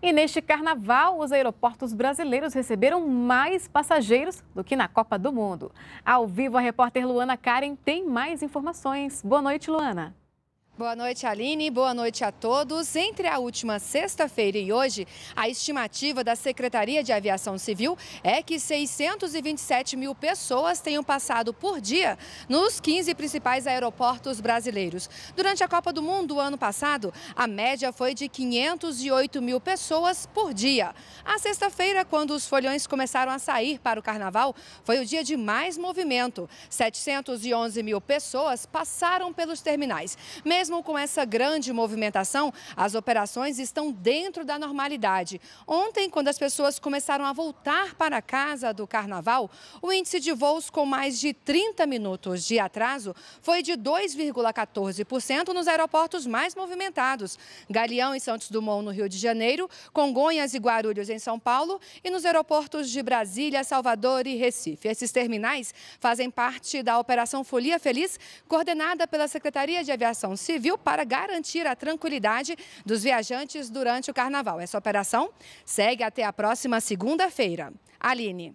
E neste carnaval, os aeroportos brasileiros receberam mais passageiros do que na Copa do Mundo. Ao vivo, a repórter Luana Karen tem mais informações. Boa noite, Luana. Boa noite, Aline. Boa noite a todos. Entre a última sexta-feira e hoje, a estimativa da Secretaria de Aviação Civil é que 627 mil pessoas tenham passado por dia nos 15 principais aeroportos brasileiros. Durante a Copa do Mundo, do ano passado, a média foi de 508 mil pessoas por dia. A sexta-feira, quando os folhões começaram a sair para o carnaval, foi o dia de mais movimento. 711 mil pessoas passaram pelos terminais. Mesmo mesmo com essa grande movimentação, as operações estão dentro da normalidade. Ontem, quando as pessoas começaram a voltar para casa do carnaval, o índice de voos com mais de 30 minutos de atraso foi de 2,14% nos aeroportos mais movimentados. Galeão e Santos Dumont, no Rio de Janeiro, Congonhas e Guarulhos, em São Paulo, e nos aeroportos de Brasília, Salvador e Recife. Esses terminais fazem parte da Operação Folia Feliz, coordenada pela Secretaria de Aviação Civil Civil para garantir a tranquilidade dos viajantes durante o carnaval. Essa operação segue até a próxima segunda-feira. Aline.